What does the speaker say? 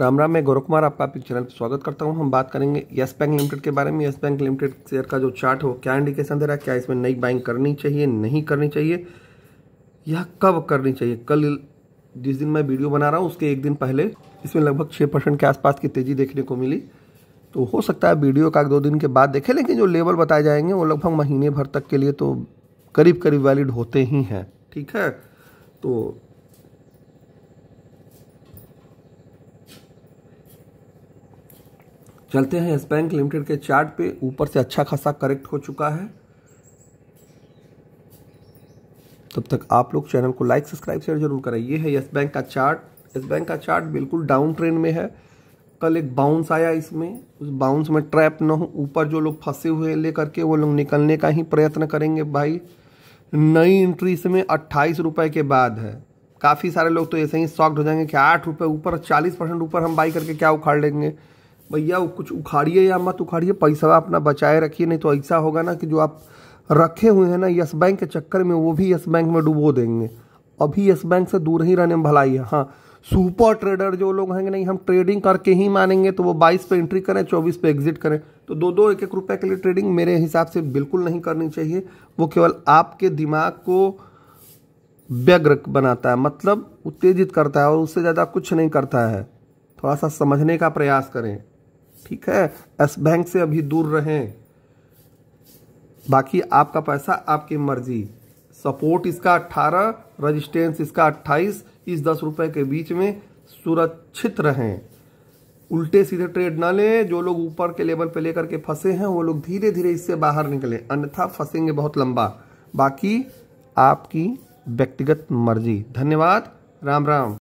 राम राम मैं गौरव कुमार आपका आपके चैनल पर स्वागत करता हूं हम बात करेंगे येस बैंक लिमिटेड के बारे में येस बैंक लिमिटेड शेयर का जो चार्ट हो क्या इंडिकेशन दे रहा है क्या इसमें नई बाइंग करनी चाहिए नहीं करनी चाहिए या कब करनी चाहिए कल जिस दिन मैं वीडियो बना रहा हूँ उसके एक दिन पहले इसमें लगभग छः परसेंट के आसपास की तेज़ी देखने को मिली तो हो सकता है वीडियो का दो दिन के बाद देखें लेकिन जो लेवल बताए जाएंगे वो लगभग महीने भर तक के लिए तो करीब करीब वैलिड होते ही हैं ठीक है तो चलते हैं येस बैंक लिमिटेड के चार्ट पे ऊपर से अच्छा खासा करेक्ट हो चुका है तब तक आप लोग चैनल को लाइक सब्सक्राइब शेयर जरूर करें ये है येस बैंक का चार्ट येस बैंक का चार्ट बिल्कुल डाउन ट्रेंड में है कल एक बाउंस आया इसमें उस बाउंस में ट्रैप न हो ऊपर जो लोग फंसे हुए लेकर के वो लोग निकलने का ही प्रयत्न करेंगे भाई नई एंट्री इसमें अट्ठाईस रुपये के बाद है काफ़ी सारे लोग तो ऐसे ही सॉक्ट हो जाएंगे कि आठ रुपये ऊपर चालीस परसेंट ऊपर हम बाई करके क्या उखाड़ लेंगे भैया कुछ उखाड़िए या मत उखाड़िए पैसा अपना बचाए रखिए नहीं तो ऐसा होगा ना कि जो आप रखे हुए हैं ना यस बैंक के चक्कर में वो भी यस बैंक में डुबो देंगे अभी यस बैंक से दूर ही रहने में भलाई है हाँ सुपर ट्रेडर जो लोग हैं नहीं हम ट्रेडिंग करके ही मानेंगे तो वो 22 पे एंट्री करें 24 पे एग्जिट करें तो दो दो एक एक रुपए के लिए ट्रेडिंग मेरे हिसाब से बिल्कुल नहीं करनी चाहिए वो केवल आपके दिमाग को व्यग्र बनाता है मतलब उत्तेजित करता है और उससे ज़्यादा कुछ नहीं करता है थोड़ा सा समझने का प्रयास करें ठीक है एस बैंक से अभी दूर रहें बाकी आपका पैसा आपकी मर्जी सपोर्ट इसका 18 रजिस्टेंस इसका 28 इस दस रुपए के बीच में सुरक्षित रहें उल्टे सीधे ट्रेड ना लें जो लोग ऊपर के लेवल पे लेकर के फंसे हैं वो लोग धीरे धीरे इससे बाहर निकलें अन्यथा फंसेंगे बहुत लंबा बाकी आपकी व्यक्तिगत मर्जी धन्यवाद राम राम